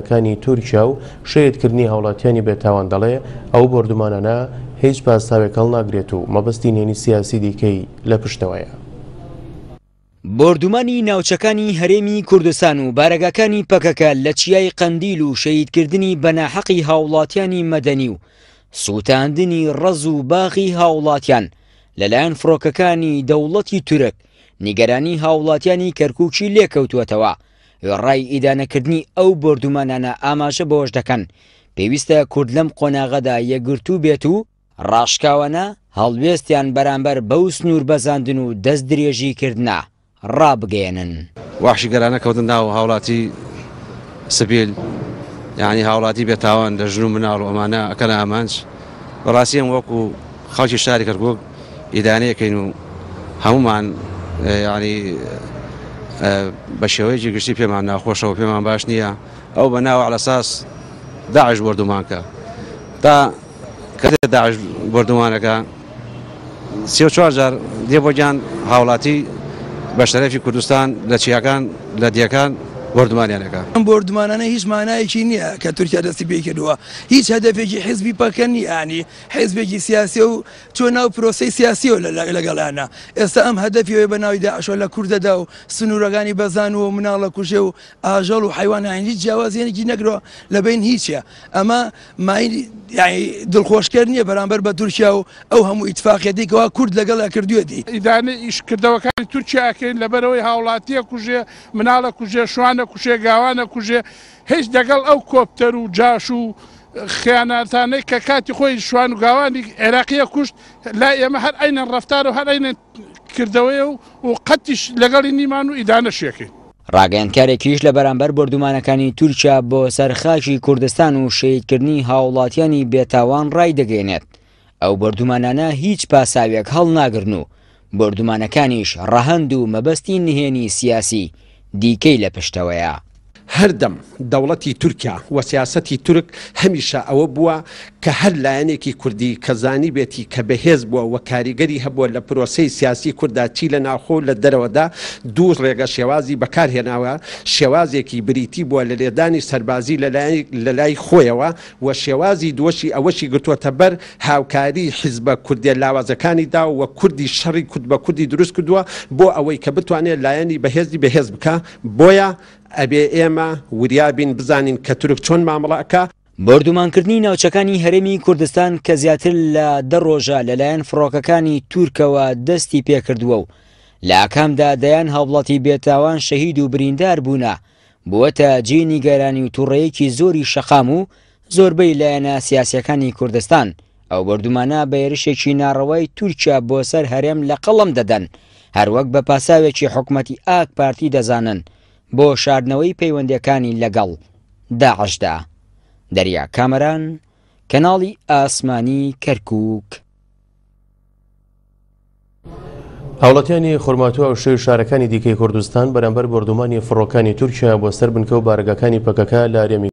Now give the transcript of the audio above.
کارکردنەکانی تورکیا و شێتکردنی هاوڵاتیانی بێتاوان دەڵێ ئەو بردومانەنە هیچ پاساوێکەڵ ناگرێت و مەبستی نێنی سیاسی دیکەی لە پشتەوەیە. بردومانی ناوچەکانی هەرێمی کوردستان و بارگەکانی پەکەکە لە چیای قەندیل و شەیدکردنی بەناحەقی هاوڵاتیانی مەدەنی و سووتاندنی ڕەز و باغی هاوڵاتیان لەلایەن فڕۆکەکانی دەوڵەتی تورک نیگەرانی هاوڵاتیانی کەرکوچی لێکەوتوەتەوە ڕای ئیدانەکردنی ئەو بردومانانە ئاماژە بۆش دەکەن پێویستە کورد لەم قۆناغەدا یەگرتو بێت و ڕاشکاوەنە هەڵوێستیان بەرامبەر بەو سنوور بەزاندن و دەست درێژیکردنا ڕابگەێنن وحشیگەرانە کەوتن ناو هاوڵاتی سبیل یعنی هاوڵاتی بێتاوان لە ژن و مناڵ و ئەمانە ئەکەن ئامانج بەڕاستیان وەکو خەڵکی شاری کردبوو ئیدانەکەین و هەمومان ینی بە شێوەیەکی گشتی پێمان ناخۆشەوە پێمان باش نییە ئەو بە ناوە علەساس داعش وەردومانکە تا کەێ داعش وەردومانەکە سی چوارجار دێ بۆ گیان هاوڵاتی بەشتەرەفی کوردستان لە چیاکان لە دیەکان وەردمانیانەکە ئەم بردمانانە هیچ مانایەکی نییە کە تورکیا دەستی پێکردووە هیچ هەدەفێکی حزبی پەکەنی ینی حزبێکی سیاسی و چۆ ناو پرۆسی سیاسیەوە لەگەڵانە ئێستا ئەم هەدەفیەوەی بە ناوی داعشۆ لە کووردەدا و سنوورەکانی بەزان و مناڵە کوژێ و ئاژەڵ و حیوان هیچ جیاوازێنێکی نەگرەوە لە بین هیچە ئەمە ماین دڵخۆشکرد نییە بەرامبەر بە تورکیا و ئەو هەموو ئیتفاقیەتێکەوە کورد لەگەڵ کردوێتی ئیدانە ئیشکردەوەکانی تورکیاکەین لەبەرەوەی هاوڵاتیە کوژێ مناڵە کوژێ شوانە کوشێ گاوانە کوژێ هیچ دەگەڵ ئەو کۆپتەر و جاش و خیاناتانەی کە کاتی خۆی شوان و گاوانی عێراقیە کوشت لا ئێمە هەر ئەینەن ڕفتار و هەر ئەینە کردەوەی و و قەتیش لەگەڵی نیمان و ئیدانە شێکی. ڕاگەاندکارێکیش لە بەرامبەر بردومانەکانی تورکیا بۆ سەرخاکی کوردستان و شیدکردنی هاوڵاتیانی بێتاوان ڕای دەگەێنێت. ئەو بردومانانە هیچ پاساوێک هەڵ ناگرن و بردومانەکانیش ڕەهند و مەبەستی نهێنی سیاسی دیکەی لە پشتەوەیە هەردەم دەوڵەتی تورکیا و سیاستی تورک هەمیشە ئەوە بووە کە هەر لایەنێکی کوردی کەزانی بێتی کە بەهێز بووە و کاریگەری هەبووە لە پرۆسی سیاسی کووردا چی لە ناخۆ لە دەرەوەدا دوو ڕێگە شێوازی بەکارهێناوە شێوازێکی بریتی بووە لە لێدانی سەربازی لە لای خۆیەوە و شێوازی دۆشی ئەوەشی گرتووەتە بەر هاوکاری حیزبە کوردی لاوازەکانی دا و کوردی شەڕی کورد بە کوردی دروست کردووە بۆ ئەوەی کە بتوانێت لایەنی بەهێزی بەهێز بکە بۆیە ئەبێ ئێمە وریابین بزانین کە تورک چۆن مامەڵەکە بردومانکردنی ناوچەکانی هەرێمی کوردستان کە زیاتر لە دە ڕۆژە لەلایەن فڕۆکەکانی تورکەوە دەستی پێکردووە و لاکامدا دەیان هاوڵەتی بێتاوان شەهید و بریندار بوونە بووەتە جینی گەرانی و توڕەیەکی زۆری شەخام و زۆربەی لایەنە سیاسەکانی کوردستان ئەو بردومانە بە ێرشێکی ناڕەوەی تورکیا بۆ سەر هەرێم لە قەڵم دەدەن هەروەک بە پاساوێکی حکوومەتی ئاک پارتی دەزانن. بۆ شاردنەوەی پەیوەندەکانی لەگەڵ داعشدا دەریا کامەران کەناڵی ئاسمانی کەرکک هاوڵەتیانی خورماتوە و شێو شارەکانی دیکەی کوردستان بەرەمبەر بردومانی فڕۆکانی تورکیا بۆ سەر بنکە و بارگەکانی پەکەکە لارێمی